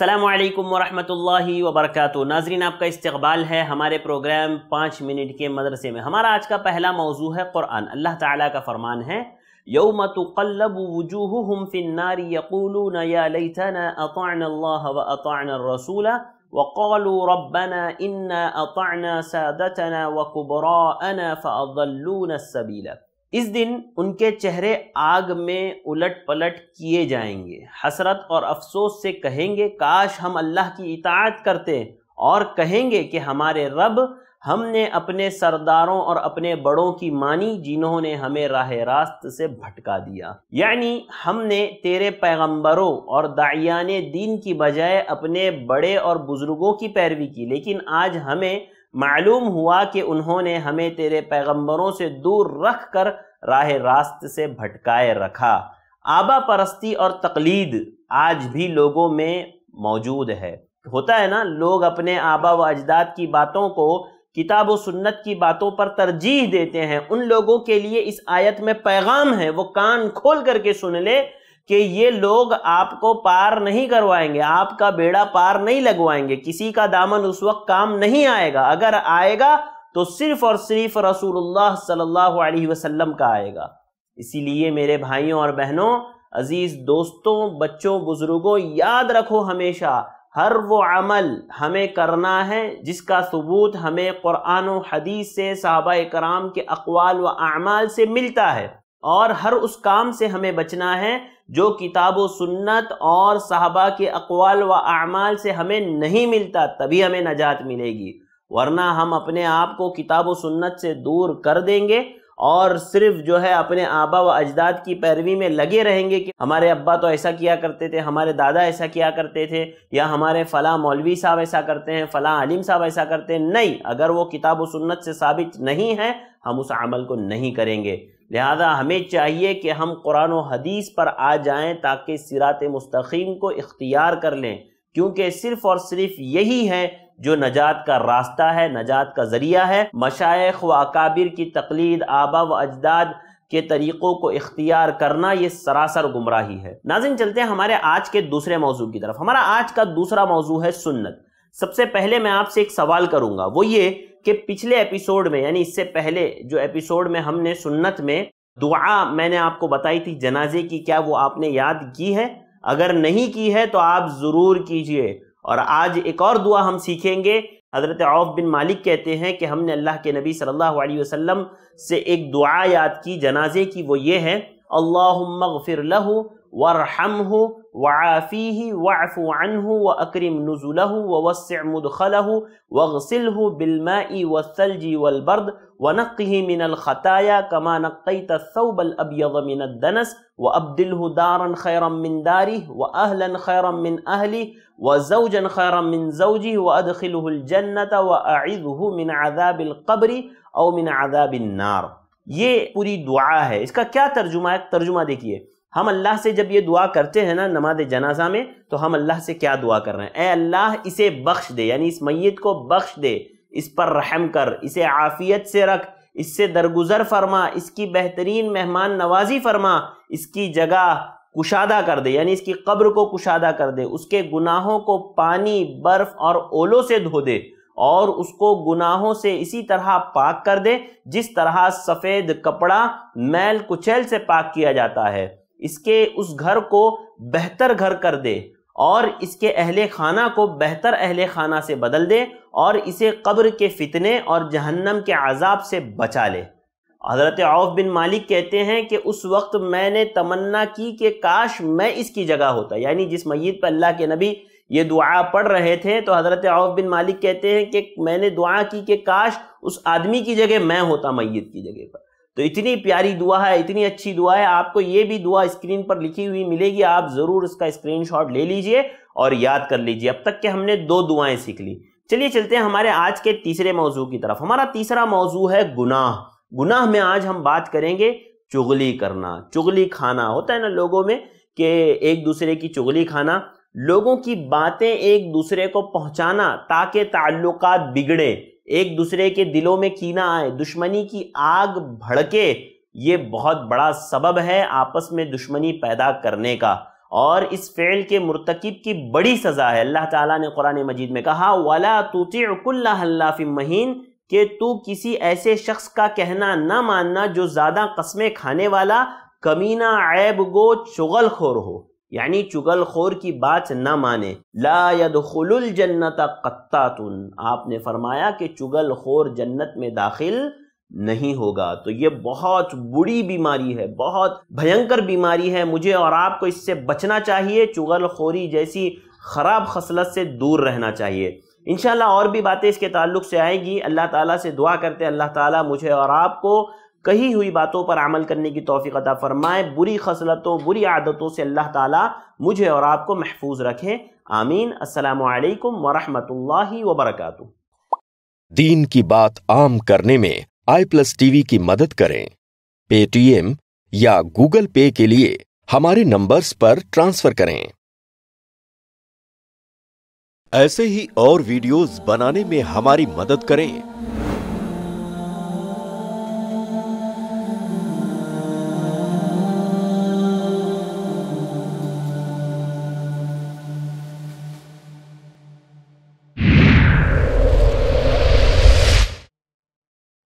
असलकम वरहमल वर्क नाजरीन आपका इस्तबाल है हमारे प्रोग्राम पाँच मिनट के मदरसे में हमारा आज का पहला मौजू है क़ुरान अल्लाह ताला का फ़रमान है यौम कल्लब वजूह हम फ़िन्नार यकूलून अतान रसूला वक़ालू रबना इन अताना सदतना वकुबरा फ़अल्लून सबीला इस दिन उनके चेहरे आग में उलट पलट किए जाएंगे हसरत और अफसोस से कहेंगे काश हम अल्लाह की इतात करते और कहेंगे कि हमारे रब हमने अपने सरदारों और अपने बड़ों की मानी जिन्होंने हमें राह रास्त से भटका दिया यानी हमने तेरे पैगंबरों और दायान दीन की बजाय अपने बड़े और बुज़ुर्गों की पैरवी की लेकिन आज हमें मालूम हुआ कि उन्होंने हमें तेरे पैगंबरों से दूर रख कर राह रास्त से भटकाए रखा आबा परस्ती और तकलीद आज भी लोगों में मौजूद है होता है ना लोग अपने आबा व अजदाद की बातों को किताब व सुन्नत की बातों पर तरजीह देते हैं उन लोगों के लिए इस आयत में पैगाम है वो कान खोल करके सुन ले कि ये लोग आपको पार नहीं करवाएंगे आपका बेड़ा पार नहीं लगवाएंगे किसी का दामन उस वक्त काम नहीं आएगा अगर आएगा तो सिर्फ और सिर्फ रसूलुल्लाह सल्लल्लाहु अलैहि वसल्लम का आएगा इसीलिए मेरे भाइयों और बहनों अजीज दोस्तों बच्चों बुजुर्गों याद रखो हमेशा हर वो अमल हमें करना है जिसका सबूत हमें कुरान हदीस से साहबा कराम के अकवाल व अमाल से मिलता है और हर उस काम से हमें बचना है जो किताब सुन्नत और साहबा के अकवाल व अमाल से हमें नहीं मिलता तभी हमें नजात मिलेगी वरना हम अपने आप को किताब सुन्नत से दूर कर देंगे और सिर्फ जो है अपने आबा व अजदाद की पैरवी में लगे रहेंगे कि हमारे अब्बा तो ऐसा किया करते थे हमारे दादा ऐसा किया करते थे या हमारे फ़लाँ मौलवी साहब ऐसा करते हैं फ़लाँ आलिम साहब ऐसा करते हैं नहीं अगर वो किताब सुन्नत से साबित नहीं है हम उस अमल को नहीं करेंगे लिहाजा हमें चाहिए कि हम कुरान और हदीस पर आ जाएं ताकि सिरात मुस्तकीम को इख्तियार कर लें क्योंकि सिर्फ़ और सिर्फ यही है जो नजात का रास्ता है नजात का ज़रिया है मशाइ व अकाबिर की तकलीद आबा व अजदाद के तरीक़ों को इख्तियार करना ये सरासर गुमराही है नाजिन चलते हैं हमारे आज के दूसरे मौजू की तरफ हमारा आज का दूसरा मौजू है सुन्नत सबसे पहले मैं आपसे एक सवाल करूंगा वो ये कि पिछले एपिसोड में यानी इससे पहले जो एपिसोड में हमने सुन्नत में दुआ मैंने आपको बताई थी जनाजे की क्या वो आपने याद की है अगर नहीं की है तो आप ज़रूर कीजिए और आज एक और दुआ हम सीखेंगे हज़रत औफ बिन मालिक कहते हैं कि हमने अल्लाह के नबी सल्लल्लाहु अलैहि वसल्लम से एक दुआ याद की जनाजे की वो ये है अल्लाह मगफिर लहू वरहम हो वाफ़ी ही वाफ़ु हो व अक्रम नज़ुल हो ववस्म मुदखल हो वसिल हो बिलमा जी वलबर्द ही मिनल ख़ताया कमा नक़ तसौबल अबयव मिनत दनस व अब्दिल दारन खैरम मिन दारी व अहलन खैरम मिन अहली व जौजन खैरम मिन जौजी व अदखिलजन्नत व आज़ हो मिन आदाबिलकबरी और मिन आज़ाबिन नार ये पूरी दुआ है इसका क्या तर्जुमा है तर्जुमा देखिए हम अल्लाह से जब ये दुआ करते हैं ना नमाज जनाजा में तो हम अल्लाह से क्या दुआ कर रहे हैं ए अल्लाह इसे बख्श दे यानी इस मैत को बख्श दे इस पर रहम कर इसे आफियत से रख इससे दरगुजर फरमा इसकी बेहतरीन मेहमान नवाजी फरमा इसकी जगह कुशादा कर दे यानी इसकी कब्र को कुशादा कर दे उसके गुनाहों को पानी बर्फ और ओलों से धो दे और उसको गुनाहों से इसी तरह पाक कर दे जिस तरह सफ़ेद कपड़ा मैल कुचैल से पाक किया जाता है इसके उस घर को बेहतर घर कर दे और इसके अहले खाना को बेहतर अहले खाना से बदल दे और इसे कब्र के फितने और जहन्नम के आज़ाब से बचा ले हज़रत आउफ बिन मालिक कहते हैं कि उस वक्त मैंने तमन्ना की कि काश मैं इसकी जगह होता यानी जिस मैत पर अल्लाह के नबी ये दुआ पढ़ रहे थे तो हज़रत आउफ बिन मालिक कहते हैं कि मैंने दुआ की कि काश उस आदमी की जगह मैं होता मैत की जगह पर तो इतनी प्यारी दुआ है इतनी अच्छी दुआ है आपको ये भी दुआ स्क्रीन पर लिखी हुई मिलेगी आप ज़रूर इसका स्क्रीनशॉट ले लीजिए और याद कर लीजिए अब तक के हमने दो दुआएं सीख ली चलिए चलते हैं हमारे आज के तीसरे मौजू की तरफ हमारा तीसरा मौजू है गुनाह गुनाह में आज हम बात करेंगे चुगली करना चुगली खाना होता है ना लोगों में कि एक दूसरे की चुगली खाना लोगों की बातें एक दूसरे को पहुंचाना ताकि ताल्लुकात बिगड़े एक दूसरे के दिलों में कीना आए दुश्मनी की आग भड़के ये बहुत बड़ा सबब है आपस में दुश्मनी पैदा करने का और इस फेल के मुरतकब की बड़ी सज़ा है अल्लाह ताला ने कुरान मजीद में कहा वाला तोतिकुल्लाफी महीन के तू किसी ऐसे शख्स का कहना ना मानना जो ज़्यादा कस्में खाने वाला कमीना ऐब गो चुगल खोर हो यानी चुगलखोर की बात न माने लायदुल जन्नत कत्तातुन आपने फरमाया कि चुगलखोर जन्नत में दाखिल नहीं होगा तो ये बहुत बुरी बीमारी है बहुत भयंकर बीमारी है मुझे और आपको इससे बचना चाहिए चुगलखोरी जैसी ख़राब खसलत से दूर रहना चाहिए इन और भी बातें इसके ताल्लुक से आएंगी अल्लाह ताला से दुआ करते अल्लाह ताला मुझे और आपको कही हुई बातों पर अमल करने की तोफ़ी अदा फरमाए बुरी खसलतों बुरी आदतों से अल्लाह ताला मुझे और आपको महफूज रखे आमीन असलकम वरहमल वबरक दीन की बात आम करने में आई प्लस टीवी की मदद करें पेटीएम या गूगल पे के लिए हमारे नंबर्स पर ट्रांसफर करें ऐसे ही और वीडियोस बनाने में हमारी मदद करें